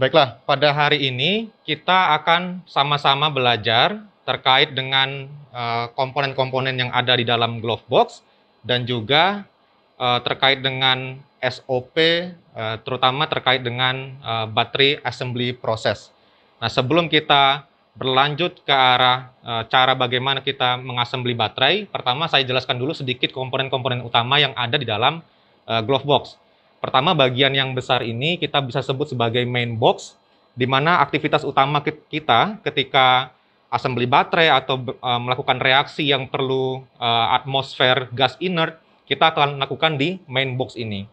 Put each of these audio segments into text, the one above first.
Baiklah, pada hari ini kita akan sama-sama belajar terkait dengan eh, komponen-komponen yang ada di dalam glove box dan juga eh, terkait dengan SOP eh, terutama terkait dengan uh, assembly proses. Nah, sebelum kita berlanjut ke arah cara bagaimana kita mengassembly baterai, pertama saya jelaskan dulu sedikit komponen-komponen utama yang ada di dalam uh, glove box. Pertama, bagian yang besar ini kita bisa sebut sebagai main box, di mana aktivitas utama kita ketika assembly baterai atau e, melakukan reaksi yang perlu e, atmosfer gas inert, kita akan lakukan di main box ini.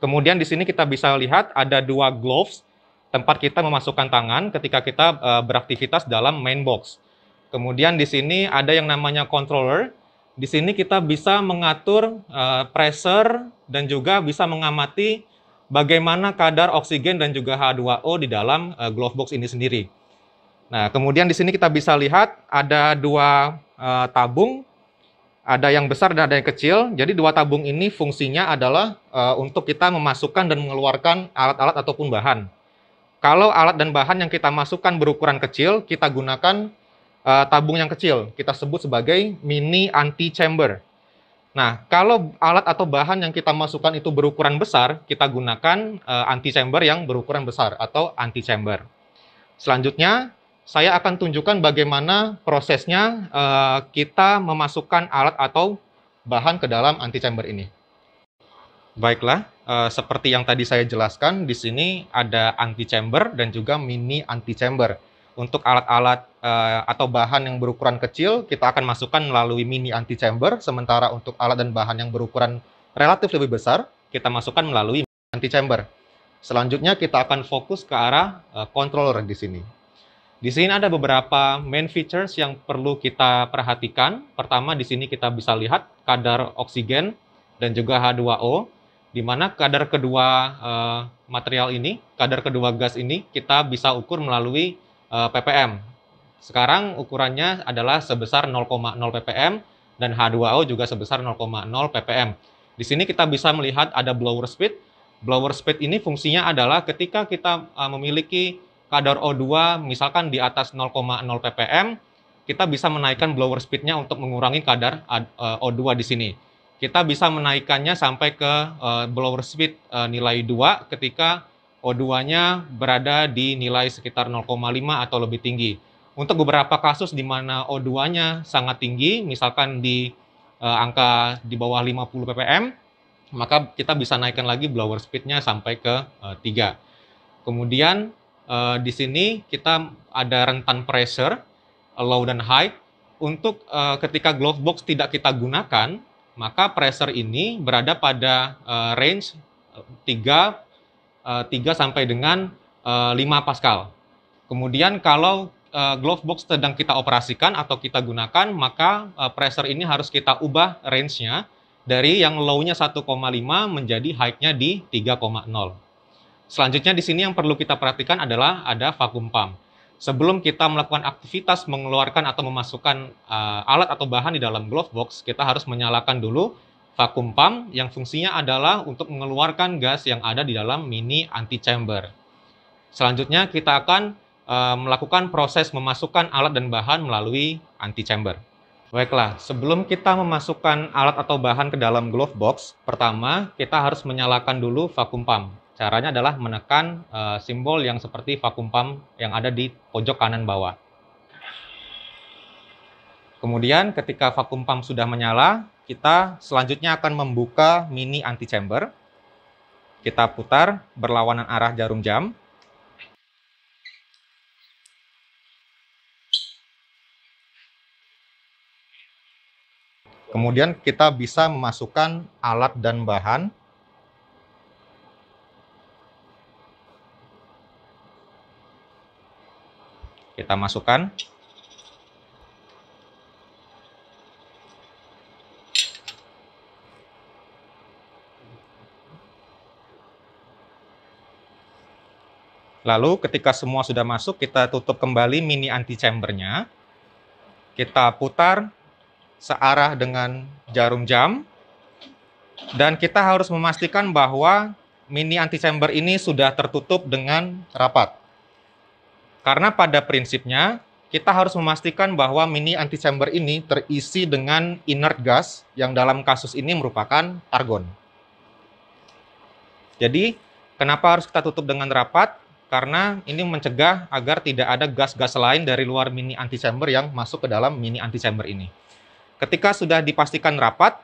Kemudian di sini kita bisa lihat ada dua gloves, tempat kita memasukkan tangan ketika kita e, beraktivitas dalam main box. Kemudian di sini ada yang namanya controller, di sini kita bisa mengatur uh, pressure dan juga bisa mengamati bagaimana kadar oksigen dan juga H2O di dalam uh, glove box ini sendiri. Nah, kemudian di sini kita bisa lihat ada dua uh, tabung, ada yang besar dan ada yang kecil. Jadi dua tabung ini fungsinya adalah uh, untuk kita memasukkan dan mengeluarkan alat-alat ataupun bahan. Kalau alat dan bahan yang kita masukkan berukuran kecil, kita gunakan uh, tabung yang kecil. Kita sebut sebagai mini anti chamber. Nah, kalau alat atau bahan yang kita masukkan itu berukuran besar, kita gunakan uh, eh, anti chamber yang berukuran besar atau anti chamber. Selanjutnya, saya akan tunjukkan bagaimana prosesnya uh, kita memasukkan alat atau bahan ke dalam anti chamber ini. Baiklah, uh, seperti yang tadi saya jelaskan, di sini ada anti chamber dan juga mini anti chamber untuk alat-alat uh, atau bahan yang berukuran kecil kita akan masukkan melalui mini anti chamber, sementara untuk alat dan bahan yang berukuran relatif lebih besar kita masukkan melalui anti chamber. Selanjutnya kita akan fokus ke arah uh, controller di sini. Di sini ada beberapa main features yang perlu kita perhatikan. Pertama di sini kita bisa lihat kadar oksigen dan juga H2O di mana kadar kedua uh, material ini, kadar kedua gas ini kita bisa ukur melalui uh, ppm sekarang ukurannya adalah sebesar 0,0 ppm dan H2O juga sebesar 0,0 ppm. Di sini kita bisa melihat ada blower speed. Blower speed ini fungsinya adalah ketika kita eh, memiliki kadar O2 misalkan di atas 0,0 ppm, kita bisa menaikkan blower speednya untuk mengurangi kadar eh, O2 di sini. Kita bisa menaikkannya sampai ke eh, blower speed nilai 2 ketika O2-nya berada di nilai sekitar 0,5 atau lebih tinggi untuk beberapa kasus di mana O2-nya sangat tinggi, misalkan di uh, angka di bawah 50 ppm, maka kita bisa naikkan lagi blower speed-nya sampai ke uh, eh, 3. Kemudian uh, di sini kita ada rentan pressure, low dan high. Untuk uh, ketika glove box tidak kita gunakan, maka pressure ini berada pada uh, range 3 uh, 3 sampai dengan uh, 5 Pascal. Kemudian kalau Glovebox eh, glove box sedang kita operasikan atau kita gunakan, maka eh, pressure ini harus kita ubah range-nya dari yang low-nya 1,5 menjadi high-nya di 3,0. Selanjutnya di sini yang perlu kita perhatikan adalah ada vacuum pump. Sebelum kita melakukan aktivitas mengeluarkan atau memasukkan uh, alat atau bahan di dalam glove box, kita harus menyalakan dulu vacuum pump yang fungsinya adalah untuk mengeluarkan gas yang ada di dalam mini anti chamber. Selanjutnya kita akan Eh, melakukan proses memasukkan alat dan bahan melalui anti-chamber. Baiklah, sebelum kita memasukkan alat atau bahan ke dalam glove box, pertama kita harus menyalakan dulu vakum pump. Caranya adalah menekan uh, simbol yang seperti vakum pump yang ada di pojok kanan bawah. Kemudian ketika vakum pump sudah menyala, kita selanjutnya akan membuka mini anti chamber. Kita putar berlawanan arah jarum jam. Kemudian kita bisa memasukkan alat dan bahan. Kita masukkan. Lalu ketika semua sudah masuk, kita tutup kembali mini anti chambernya. Kita putar searah dengan jarum jam. Dan kita harus memastikan bahwa mini anti-chamber ini sudah tertutup dengan rapat. Karena pada prinsipnya, kita harus memastikan bahwa mini anti-chamber ini terisi dengan inert gas yang dalam kasus ini merupakan argon. Jadi, kenapa harus kita tutup dengan rapat? Karena ini mencegah agar tidak ada gas-gas lain dari luar mini anti-chamber yang masuk ke dalam mini anti-chamber ini. Ketika sudah dipastikan rapat,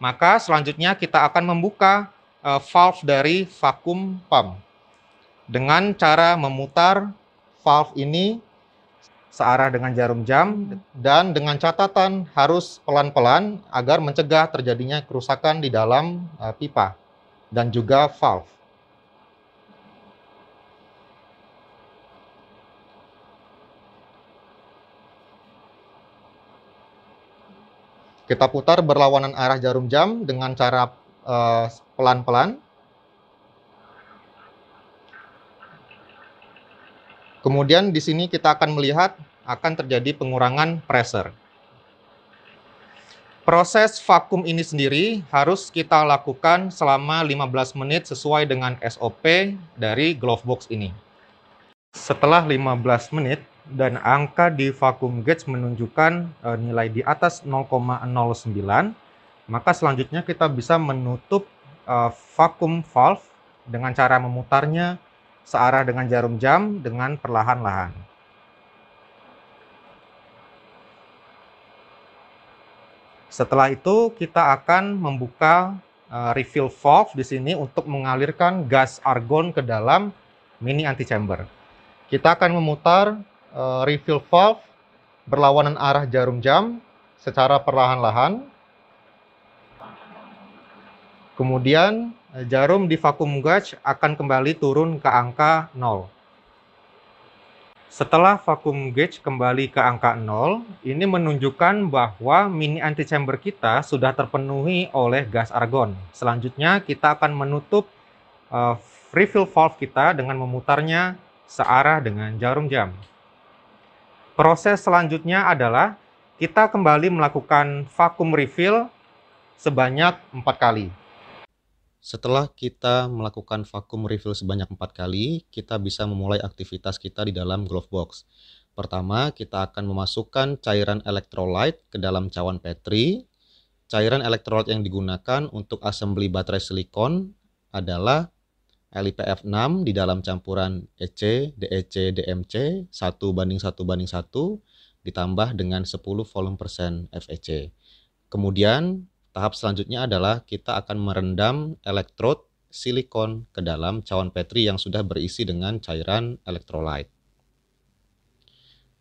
maka selanjutnya kita akan membuka e, valve dari vakum pump dengan cara memutar valve ini searah dengan jarum jam dan dengan catatan harus pelan-pelan agar mencegah terjadinya kerusakan di dalam e, pipa dan juga valve. Kita putar berlawanan arah jarum jam dengan cara eh, pelan-pelan. Kemudian di sini kita akan melihat akan terjadi pengurangan pressure. Proses vakum ini sendiri harus kita lakukan selama 15 menit sesuai dengan SOP dari glove box ini. Setelah 15 menit, dan angka di vakum gauge menunjukkan e, nilai di atas 0,09, maka selanjutnya kita bisa menutup e, vacuum valve dengan cara memutarnya searah dengan jarum jam dengan perlahan-lahan. Setelah itu kita akan membuka uh, refill valve di sini untuk mengalirkan gas argon ke dalam mini anti chamber. Kita akan memutar Eh, refill valve berlawanan arah jarum jam secara perlahan-lahan. Kemudian eh, jarum di vakum gauge akan kembali turun ke angka 0. Setelah vakum gauge kembali ke angka 0, ini menunjukkan bahwa mini anti chamber kita sudah terpenuhi oleh gas argon. Selanjutnya kita akan menutup uh, refill valve kita dengan memutarnya searah dengan jarum jam. Proses selanjutnya adalah kita kembali melakukan vakum refill sebanyak empat kali. Setelah kita melakukan vakum refill sebanyak empat kali, kita bisa memulai aktivitas kita di dalam glove box. Pertama, kita akan memasukkan cairan elektrolit ke dalam cawan petri. Cairan elektrolit yang digunakan untuk assembly baterai silikon adalah LIPF6 di dalam campuran EC, DEC, DMC 1 banding 1 banding 1 ditambah dengan 10 volume persen FEC. Kemudian tahap selanjutnya adalah kita akan merendam elektrod silikon ke dalam cawan petri yang sudah berisi dengan cairan elektrolit.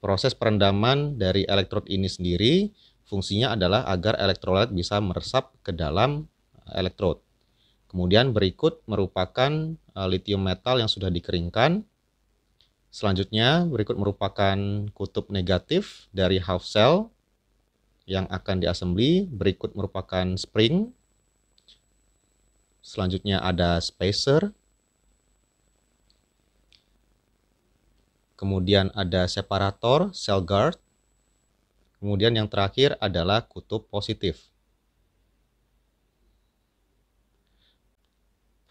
Proses perendaman dari elektrod ini sendiri fungsinya adalah agar elektrolit bisa meresap ke dalam elektrod. Kemudian berikut merupakan eh, lithium metal yang sudah dikeringkan. Selanjutnya berikut merupakan kutub negatif dari half cell yang akan diassembly. Berikut merupakan spring. Selanjutnya ada spacer. Kemudian ada separator, cell guard. Kemudian yang terakhir adalah kutub positif.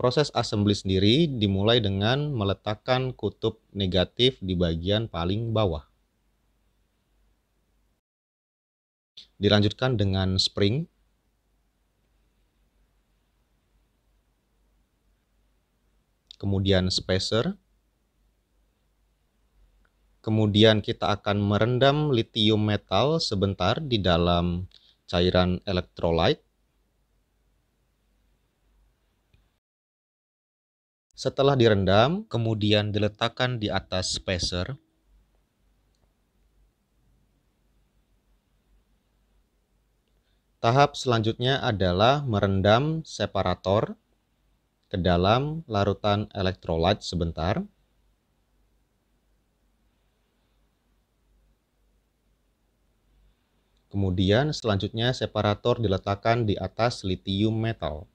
Proses assembly sendiri dimulai dengan meletakkan kutub negatif di bagian paling bawah. Dilanjutkan dengan spring. Kemudian spacer. Kemudian kita akan merendam litium metal sebentar di dalam cairan elektrolit. Setelah direndam, kemudian diletakkan di atas spacer. Tahap selanjutnya adalah merendam separator ke dalam larutan elektrolit sebentar. Kemudian selanjutnya separator diletakkan di atas litium metal.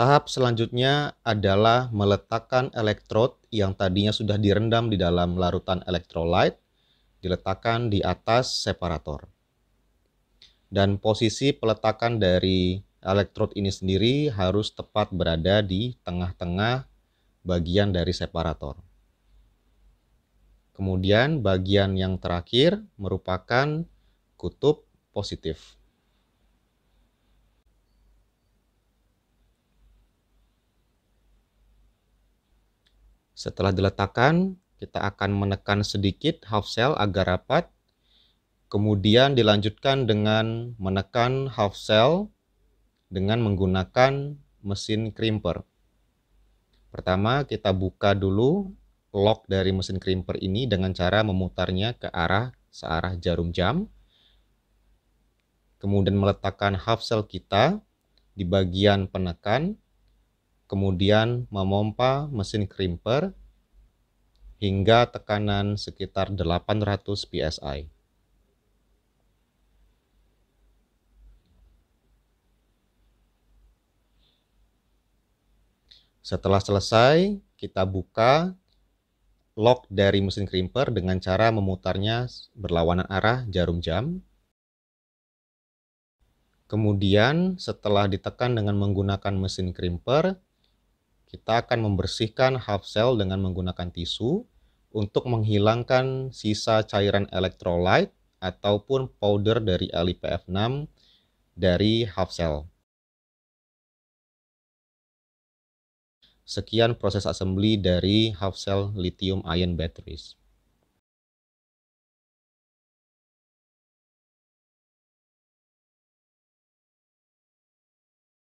Tahap selanjutnya adalah meletakkan elektrod yang tadinya sudah direndam di dalam larutan elektrolit, diletakkan di atas separator. Dan posisi peletakan dari elektrod ini sendiri harus tepat berada di tengah-tengah bagian dari separator. Kemudian bagian yang terakhir merupakan kutub positif. Setelah diletakkan, kita akan menekan sedikit half cell agar rapat. Kemudian dilanjutkan dengan menekan half cell dengan menggunakan mesin crimper. Pertama, kita buka dulu lock dari mesin crimper ini dengan cara memutarnya ke arah searah jarum jam. Kemudian meletakkan half cell kita di bagian penekan kemudian memompa mesin krimper hingga tekanan sekitar 800 psi. Setelah selesai, kita buka lock dari mesin krimper dengan cara memutarnya berlawanan arah jarum jam. Kemudian setelah ditekan dengan menggunakan mesin krimper. Kita akan membersihkan half cell dengan menggunakan tisu untuk menghilangkan sisa cairan elektrolit ataupun powder dari LiPF6 dari half cell. Sekian proses assembly dari half cell lithium ion batteries.